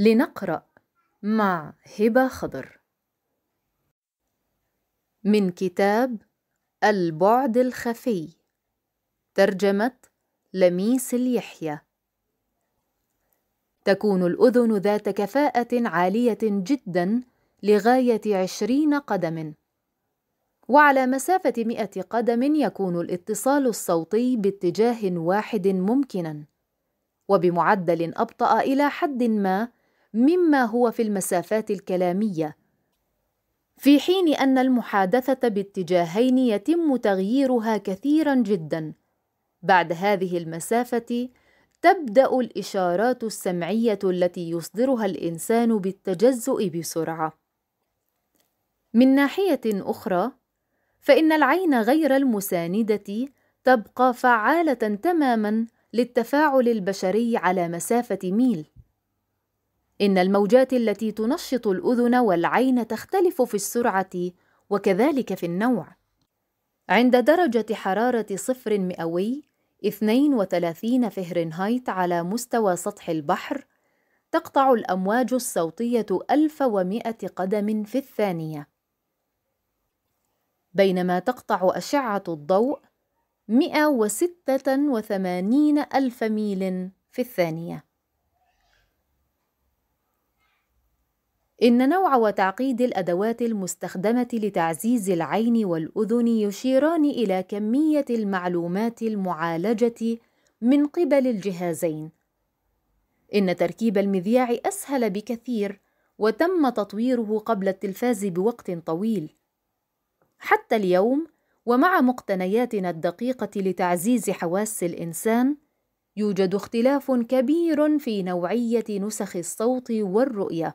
لنقرأ مع هبة خضر من كتاب البعد الخفي ترجمة لميس اليحيى تكون الأذن ذات كفاءة عالية جدا لغاية عشرين قدم وعلى مسافة مئة قدم يكون الاتصال الصوتي باتجاه واحد ممكنا وبمعدل أبطأ إلى حد ما مما هو في المسافات الكلاميه في حين ان المحادثه باتجاهين يتم تغييرها كثيرا جدا بعد هذه المسافه تبدا الاشارات السمعيه التي يصدرها الانسان بالتجزؤ بسرعه من ناحيه اخرى فان العين غير المسانده تبقى فعاله تماما للتفاعل البشري على مسافه ميل إن الموجات التي تنشط الأذن والعين تختلف في السرعة وكذلك في النوع عند درجة حرارة صفر مئوي 32 فهرنهايت على مستوى سطح البحر تقطع الأمواج الصوتية 1100 قدم في الثانية بينما تقطع أشعة الضوء 186 ألف ميل في الثانية إن نوع وتعقيد الأدوات المستخدمة لتعزيز العين والأذن يشيران إلى كمية المعلومات المعالجة من قبل الجهازين. إن تركيب المذياع أسهل بكثير وتم تطويره قبل التلفاز بوقت طويل. حتى اليوم، ومع مقتنياتنا الدقيقة لتعزيز حواس الإنسان، يوجد اختلاف كبير في نوعية نسخ الصوت والرؤية.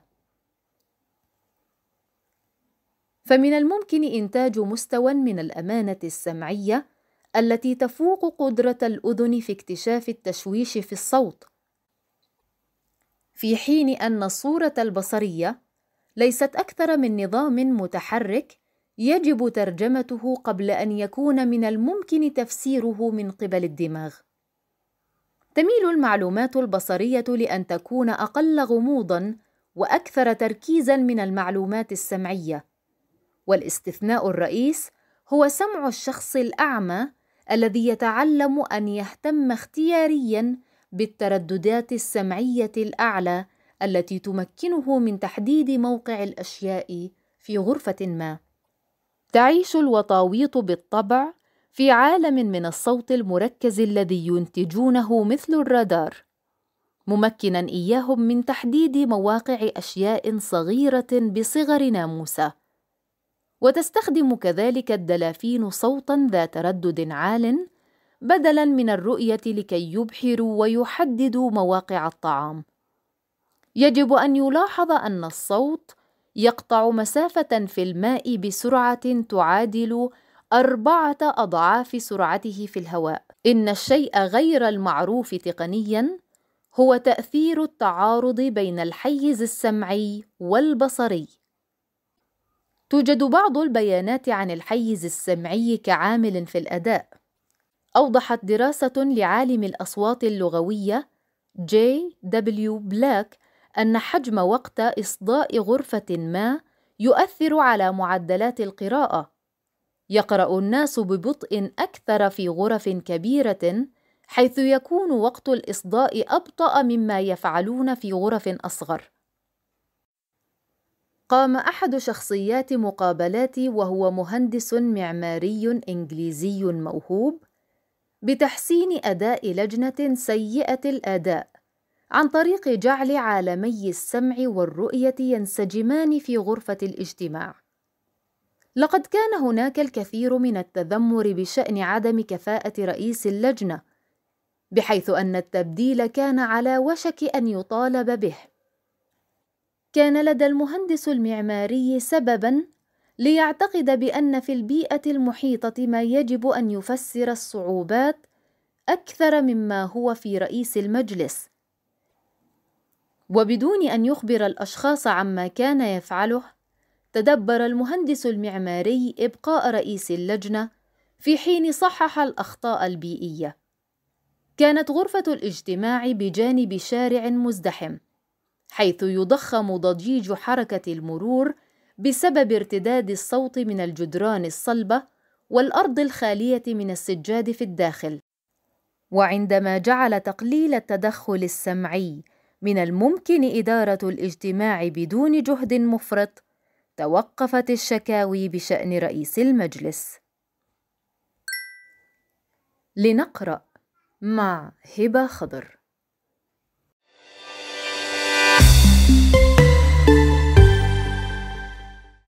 فمن الممكن إنتاج مستوى من الأمانة السمعية التي تفوق قدرة الأذن في اكتشاف التشويش في الصوت، في حين أن الصورة البصرية ليست أكثر من نظام متحرك يجب ترجمته قبل أن يكون من الممكن تفسيره من قبل الدماغ. تميل المعلومات البصرية لأن تكون أقل غموضًا وأكثر تركيزًا من المعلومات السمعية. والاستثناء الرئيس هو سمع الشخص الأعمى الذي يتعلم أن يهتم اختياريًا بالترددات السمعية الأعلى التي تمكنه من تحديد موقع الأشياء في غرفة ما. تعيش الوطاويط بالطبع في عالم من الصوت المركز الذي ينتجونه مثل الرادار ممكنا اياهم من تحديد مواقع اشياء صغيره بصغر ناموسه وتستخدم كذلك الدلافين صوتا ذا تردد عال بدلا من الرؤيه لكي يبحروا ويحددوا مواقع الطعام يجب ان يلاحظ ان الصوت يقطع مسافه في الماء بسرعه تعادل اربعه اضعاف سرعته في الهواء ان الشيء غير المعروف تقنيا هو تاثير التعارض بين الحيز السمعي والبصري توجد بعض البيانات عن الحيز السمعي كعامل في الأداء أوضحت دراسة لعالم الأصوات اللغوية جي دبليو بلاك أن حجم وقت إصداء غرفة ما يؤثر على معدلات القراءة يقرأ الناس ببطء أكثر في غرف كبيرة حيث يكون وقت الإصداء أبطأ مما يفعلون في غرف أصغر قام أحد شخصيات مقابلاتي وهو مهندس معماري إنجليزي موهوب بتحسين أداء لجنة سيئة الأداء عن طريق جعل عالمي السمع والرؤية ينسجمان في غرفة الاجتماع. لقد كان هناك الكثير من التذمر بشأن عدم كفاءة رئيس اللجنة، بحيث أن التبديل كان على وشك أن يطالب به. كان لدى المهندس المعماري سببا ليعتقد بأن في البيئة المحيطة ما يجب أن يفسر الصعوبات أكثر مما هو في رئيس المجلس وبدون أن يخبر الأشخاص عما كان يفعله تدبر المهندس المعماري إبقاء رئيس اللجنة في حين صحح الأخطاء البيئية كانت غرفة الاجتماع بجانب شارع مزدحم حيث يضخم ضجيج حركة المرور بسبب ارتداد الصوت من الجدران الصلبة والأرض الخالية من السجاد في الداخل. وعندما جعل تقليل التدخل السمعي من الممكن إدارة الاجتماع بدون جهد مفرط، توقفت الشكاوي بشأن رئيس المجلس. لنقرأ مع هبة خضر